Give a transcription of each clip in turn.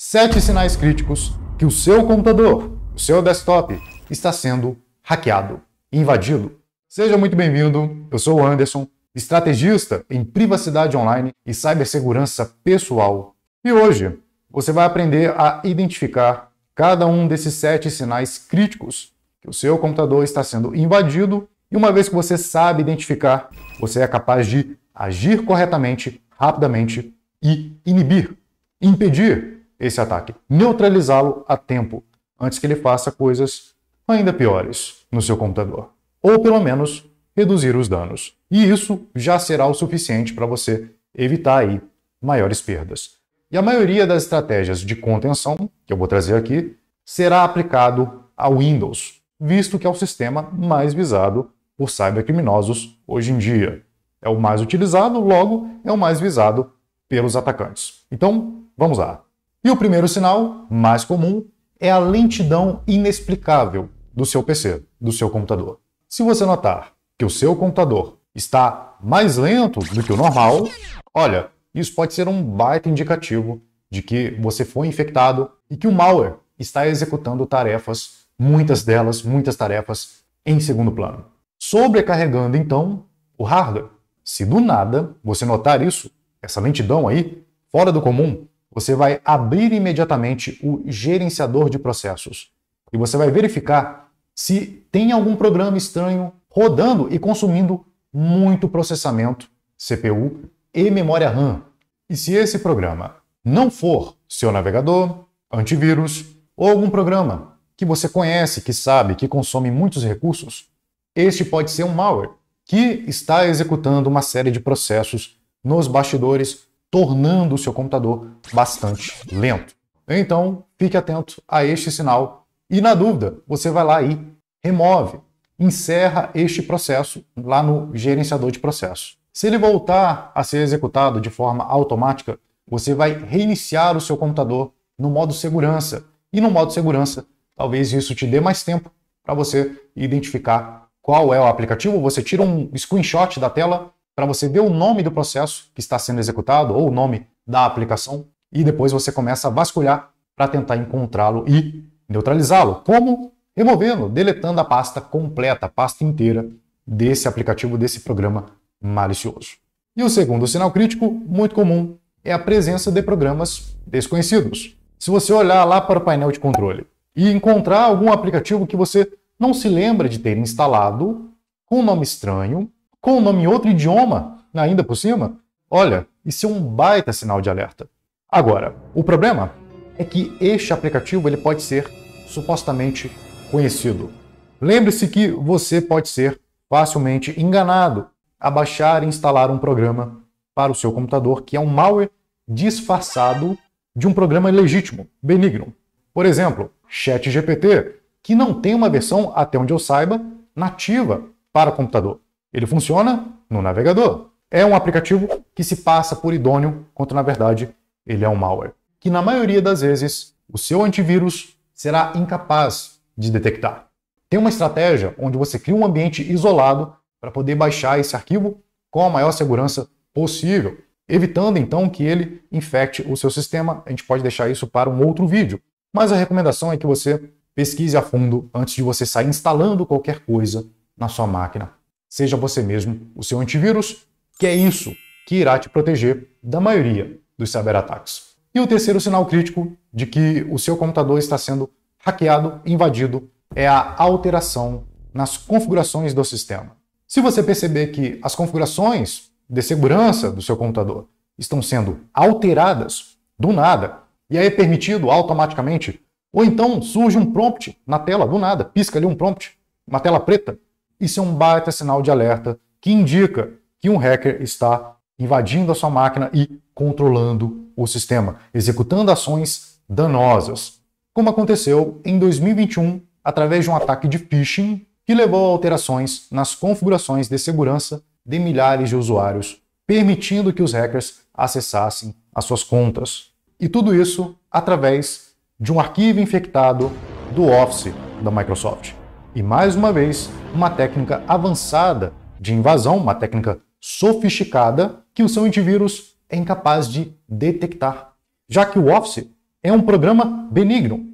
sete sinais críticos que o seu computador, o seu desktop, está sendo hackeado, invadido. Seja muito bem-vindo, eu sou o Anderson, estrategista em privacidade online e cibersegurança pessoal. E hoje você vai aprender a identificar cada um desses sete sinais críticos que o seu computador está sendo invadido, e uma vez que você sabe identificar, você é capaz de agir corretamente, rapidamente e inibir, impedir esse ataque, neutralizá-lo a tempo, antes que ele faça coisas ainda piores no seu computador, ou pelo menos reduzir os danos. E isso já será o suficiente para você evitar aí maiores perdas. E a maioria das estratégias de contenção que eu vou trazer aqui será aplicado a Windows, visto que é o sistema mais visado por cybercriminosos hoje em dia. É o mais utilizado, logo é o mais visado pelos atacantes. Então, vamos lá. E o primeiro sinal, mais comum, é a lentidão inexplicável do seu PC, do seu computador. Se você notar que o seu computador está mais lento do que o normal, olha, isso pode ser um baita indicativo de que você foi infectado e que o malware está executando tarefas, muitas delas, muitas tarefas, em segundo plano. Sobrecarregando, então, o hardware. Se do nada você notar isso, essa lentidão aí, fora do comum, você vai abrir imediatamente o gerenciador de processos e você vai verificar se tem algum programa estranho rodando e consumindo muito processamento, CPU e memória RAM. E se esse programa não for seu navegador, antivírus ou algum programa que você conhece, que sabe, que consome muitos recursos, este pode ser um malware que está executando uma série de processos nos bastidores tornando o seu computador bastante lento. Então, fique atento a este sinal e, na dúvida, você vai lá e remove, encerra este processo lá no gerenciador de processo. Se ele voltar a ser executado de forma automática, você vai reiniciar o seu computador no modo segurança. E no modo segurança, talvez isso te dê mais tempo para você identificar qual é o aplicativo. Você tira um screenshot da tela para você ver o nome do processo que está sendo executado ou o nome da aplicação e depois você começa a vasculhar para tentar encontrá-lo e neutralizá-lo. Como? Removendo, deletando a pasta completa, a pasta inteira desse aplicativo, desse programa malicioso. E o segundo sinal crítico, muito comum, é a presença de programas desconhecidos. Se você olhar lá para o painel de controle e encontrar algum aplicativo que você não se lembra de ter instalado, com um nome estranho, com o nome em outro idioma, ainda por cima, olha, isso é um baita sinal de alerta. Agora, o problema é que este aplicativo ele pode ser supostamente conhecido. Lembre-se que você pode ser facilmente enganado a baixar e instalar um programa para o seu computador que é um malware disfarçado de um programa legítimo, benigno. Por exemplo, ChatGPT, que não tem uma versão, até onde eu saiba, nativa para o computador. Ele funciona no navegador. É um aplicativo que se passa por idôneo, quando na verdade ele é um malware, que na maioria das vezes o seu antivírus será incapaz de detectar. Tem uma estratégia onde você cria um ambiente isolado para poder baixar esse arquivo com a maior segurança possível, evitando então que ele infecte o seu sistema. A gente pode deixar isso para um outro vídeo, mas a recomendação é que você pesquise a fundo antes de você sair instalando qualquer coisa na sua máquina Seja você mesmo o seu antivírus, que é isso que irá te proteger da maioria dos cyberataques. E o terceiro sinal crítico de que o seu computador está sendo hackeado, invadido, é a alteração nas configurações do sistema. Se você perceber que as configurações de segurança do seu computador estão sendo alteradas do nada, e aí é permitido automaticamente, ou então surge um prompt na tela do nada, pisca ali um prompt, uma tela preta, isso é um baita sinal de alerta que indica que um hacker está invadindo a sua máquina e controlando o sistema, executando ações danosas, como aconteceu em 2021 através de um ataque de phishing que levou a alterações nas configurações de segurança de milhares de usuários, permitindo que os hackers acessassem as suas contas. E tudo isso através de um arquivo infectado do Office da Microsoft. E mais uma vez, uma técnica avançada de invasão, uma técnica sofisticada que o seu antivírus é incapaz de detectar, já que o Office é um programa benigno,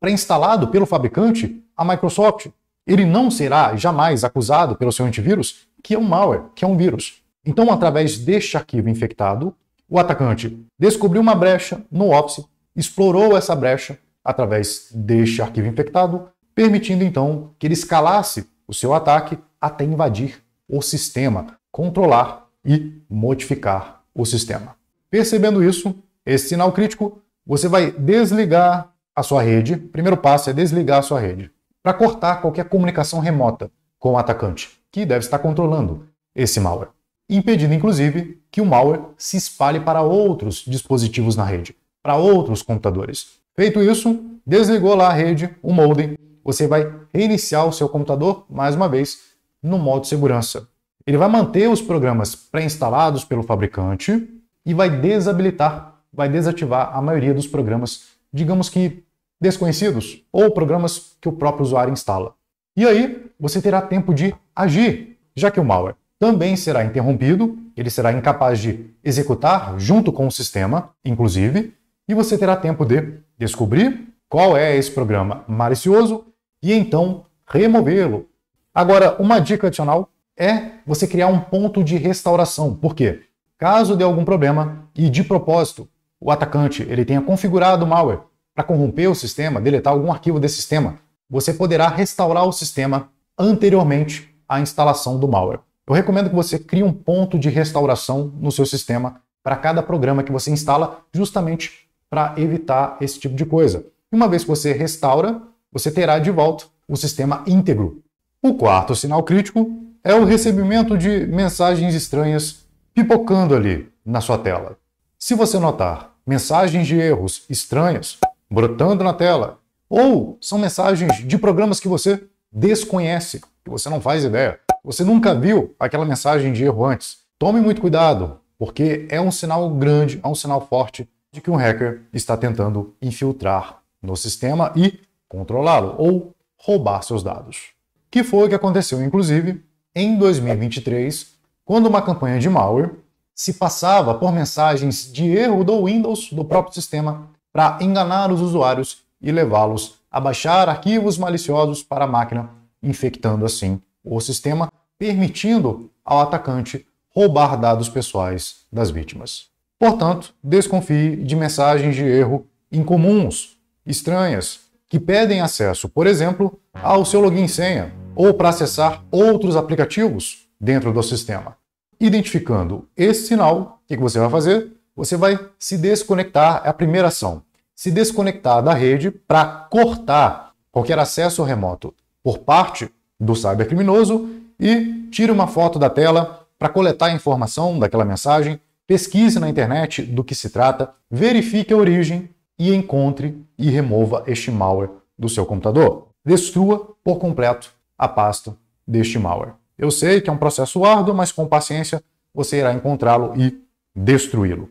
pré-instalado pelo fabricante, a Microsoft. Ele não será jamais acusado pelo seu antivírus que é um malware, que é um vírus. Então, através deste arquivo infectado, o atacante descobriu uma brecha no Office, explorou essa brecha através deste arquivo infectado, permitindo então que ele escalasse o seu ataque até invadir o sistema, controlar e modificar o sistema. Percebendo isso, esse sinal crítico, você vai desligar a sua rede. O primeiro passo é desligar a sua rede para cortar qualquer comunicação remota com o atacante, que deve estar controlando esse malware, impedindo inclusive que o malware se espalhe para outros dispositivos na rede, para outros computadores. Feito isso, desligou lá a rede, o modem, você vai reiniciar o seu computador mais uma vez no modo segurança. Ele vai manter os programas pré-instalados pelo fabricante e vai desabilitar, vai desativar a maioria dos programas, digamos que desconhecidos ou programas que o próprio usuário instala. E aí, você terá tempo de agir, já que o malware também será interrompido, ele será incapaz de executar junto com o sistema, inclusive, e você terá tempo de descobrir qual é esse programa malicioso e então removê-lo. Agora, uma dica adicional é você criar um ponto de restauração. Por quê? Caso dê algum problema e de propósito o atacante ele tenha configurado o malware para corromper o sistema, deletar algum arquivo desse sistema, você poderá restaurar o sistema anteriormente à instalação do malware. Eu recomendo que você crie um ponto de restauração no seu sistema para cada programa que você instala, justamente para evitar esse tipo de coisa. Uma vez que você restaura, você terá de volta o sistema íntegro. O quarto sinal crítico é o recebimento de mensagens estranhas pipocando ali na sua tela. Se você notar mensagens de erros estranhas brotando na tela, ou são mensagens de programas que você desconhece, que você não faz ideia, você nunca viu aquela mensagem de erro antes, tome muito cuidado, porque é um sinal grande, é um sinal forte de que um hacker está tentando infiltrar no sistema e controlá-lo ou roubar seus dados. Que foi o que aconteceu, inclusive, em 2023, quando uma campanha de malware se passava por mensagens de erro do Windows do próprio sistema para enganar os usuários e levá-los a baixar arquivos maliciosos para a máquina, infectando assim o sistema, permitindo ao atacante roubar dados pessoais das vítimas. Portanto, desconfie de mensagens de erro incomuns, estranhas que pedem acesso, por exemplo, ao seu login e senha ou para acessar outros aplicativos dentro do sistema. Identificando esse sinal, o que você vai fazer? Você vai se desconectar, é a primeira ação. Se desconectar da rede para cortar qualquer acesso remoto por parte do cybercriminoso e tire uma foto da tela para coletar a informação daquela mensagem, pesquise na internet do que se trata, verifique a origem e encontre e remova este malware do seu computador. Destrua por completo a pasta deste malware. Eu sei que é um processo árduo, mas com paciência você irá encontrá-lo e destruí-lo.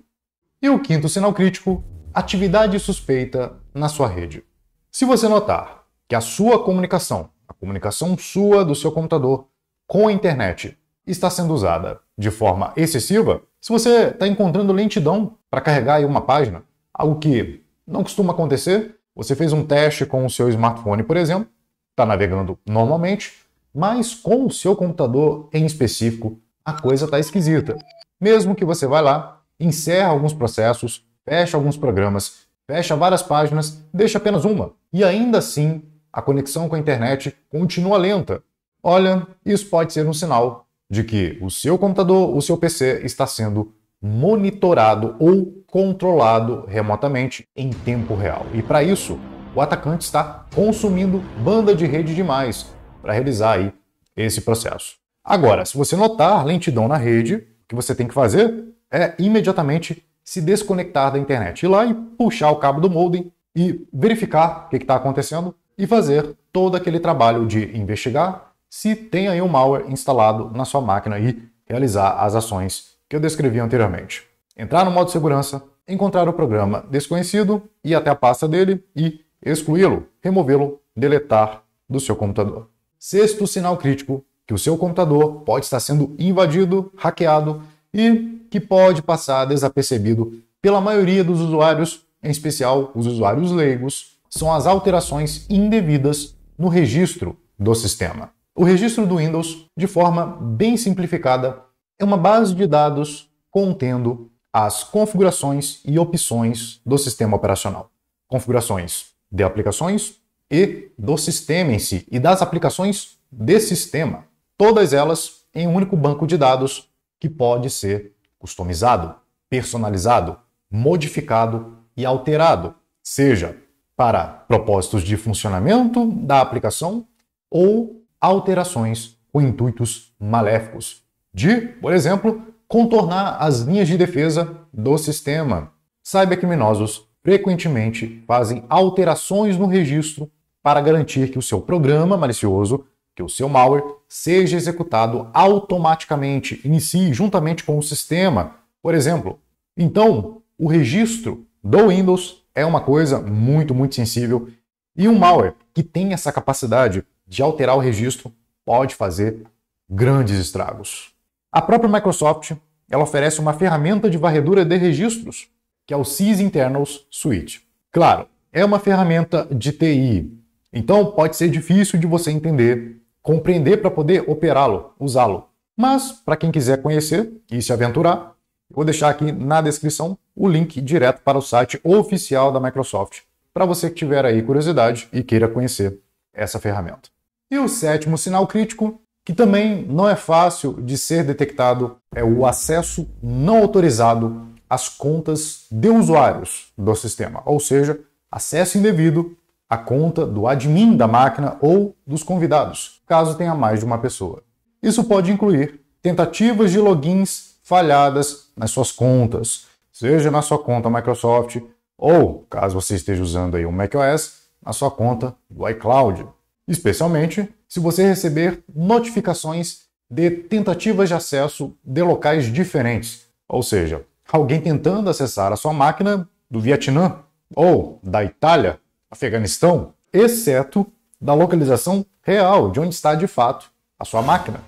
E o quinto sinal crítico, atividade suspeita na sua rede. Se você notar que a sua comunicação, a comunicação sua do seu computador com a internet está sendo usada de forma excessiva, se você está encontrando lentidão para carregar uma página, algo que não costuma acontecer. Você fez um teste com o seu smartphone, por exemplo, está navegando normalmente, mas com o seu computador em específico, a coisa está esquisita. Mesmo que você vá lá, encerra alguns processos, fecha alguns programas, fecha várias páginas, deixa apenas uma. E ainda assim, a conexão com a internet continua lenta. Olha, isso pode ser um sinal de que o seu computador, o seu PC está sendo monitorado ou controlado remotamente em tempo real. E para isso, o atacante está consumindo banda de rede demais para realizar aí esse processo. Agora, se você notar lentidão na rede, o que você tem que fazer é imediatamente se desconectar da internet, ir lá e puxar o cabo do modem e verificar o que está acontecendo e fazer todo aquele trabalho de investigar se tem aí um malware instalado na sua máquina e realizar as ações que eu descrevi anteriormente entrar no modo segurança, encontrar o programa desconhecido, ir até a pasta dele e excluí-lo, removê-lo, deletar do seu computador. Sexto sinal crítico que o seu computador pode estar sendo invadido, hackeado e que pode passar desapercebido pela maioria dos usuários, em especial os usuários leigos, são as alterações indevidas no registro do sistema. O registro do Windows, de forma bem simplificada, é uma base de dados contendo as configurações e opções do sistema operacional. Configurações de aplicações e do sistema em si, e das aplicações de sistema. Todas elas em um único banco de dados que pode ser customizado, personalizado, modificado e alterado, seja para propósitos de funcionamento da aplicação ou alterações com intuitos maléficos, de, por exemplo, contornar as linhas de defesa do sistema. Cybercriminosos frequentemente fazem alterações no registro para garantir que o seu programa malicioso, que o seu malware, seja executado automaticamente, inicie juntamente com o sistema, por exemplo. Então, o registro do Windows é uma coisa muito, muito sensível e um malware que tem essa capacidade de alterar o registro pode fazer grandes estragos. A própria Microsoft ela oferece uma ferramenta de varredura de registros, que é o SIS Internals Suite. Claro, é uma ferramenta de TI, então pode ser difícil de você entender, compreender para poder operá-lo, usá-lo. Mas, para quem quiser conhecer e se aventurar, vou deixar aqui na descrição o link direto para o site oficial da Microsoft, para você que tiver aí curiosidade e queira conhecer essa ferramenta. E o sétimo sinal crítico que também não é fácil de ser detectado é o acesso não autorizado às contas de usuários do sistema, ou seja, acesso indevido à conta do admin da máquina ou dos convidados, caso tenha mais de uma pessoa. Isso pode incluir tentativas de logins falhadas nas suas contas, seja na sua conta Microsoft ou, caso você esteja usando aí um macOS, na sua conta do iCloud especialmente se você receber notificações de tentativas de acesso de locais diferentes, ou seja, alguém tentando acessar a sua máquina do Vietnã ou da Itália, Afeganistão, exceto da localização real de onde está de fato a sua máquina.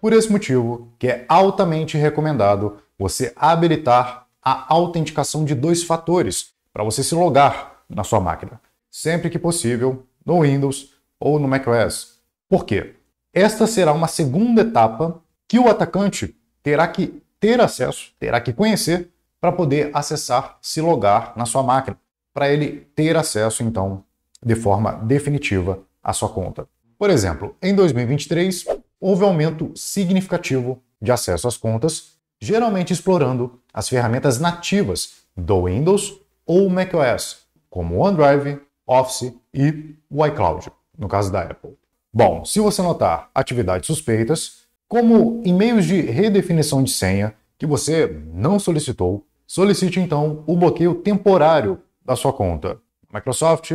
Por esse motivo, que é altamente recomendado você habilitar a autenticação de dois fatores para você se logar na sua máquina, sempre que possível, no Windows ou no macOS. Por quê? Esta será uma segunda etapa que o atacante terá que ter acesso, terá que conhecer para poder acessar, se logar na sua máquina, para ele ter acesso então de forma definitiva à sua conta. Por exemplo, em 2023 houve aumento significativo de acesso às contas, geralmente explorando as ferramentas nativas do Windows ou macOS, como OneDrive, Office e o iCloud no caso da Apple. Bom, se você notar atividades suspeitas, como e-mails de redefinição de senha que você não solicitou, solicite então o bloqueio temporário da sua conta, Microsoft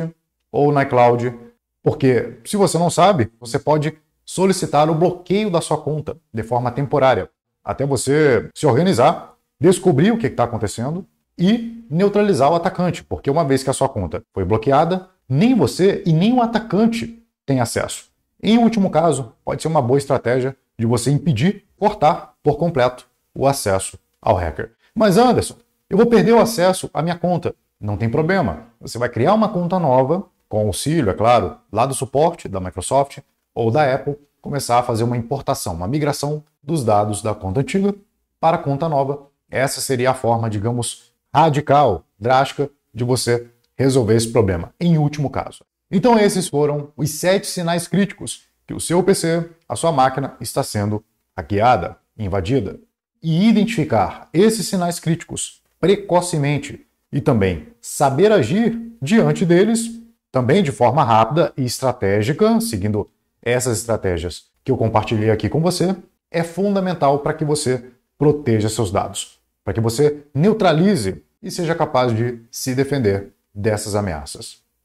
ou na iCloud, porque se você não sabe, você pode solicitar o bloqueio da sua conta de forma temporária, até você se organizar, descobrir o que está acontecendo e neutralizar o atacante, porque uma vez que a sua conta foi bloqueada, nem você e nem o atacante tem acesso. Em último caso, pode ser uma boa estratégia de você impedir, cortar por completo o acesso ao hacker. Mas Anderson, eu vou perder o acesso à minha conta. Não tem problema. Você vai criar uma conta nova, com auxílio, é claro, lá do suporte da Microsoft ou da Apple, começar a fazer uma importação, uma migração dos dados da conta antiga para a conta nova. Essa seria a forma, digamos, radical, drástica de você resolver esse problema, em último caso. Então, esses foram os sete sinais críticos que o seu PC, a sua máquina, está sendo hackeada, invadida. E identificar esses sinais críticos precocemente e também saber agir diante deles, também de forma rápida e estratégica, seguindo essas estratégias que eu compartilhei aqui com você, é fundamental para que você proteja seus dados, para que você neutralize e seja capaz de se defender dessas ameaças.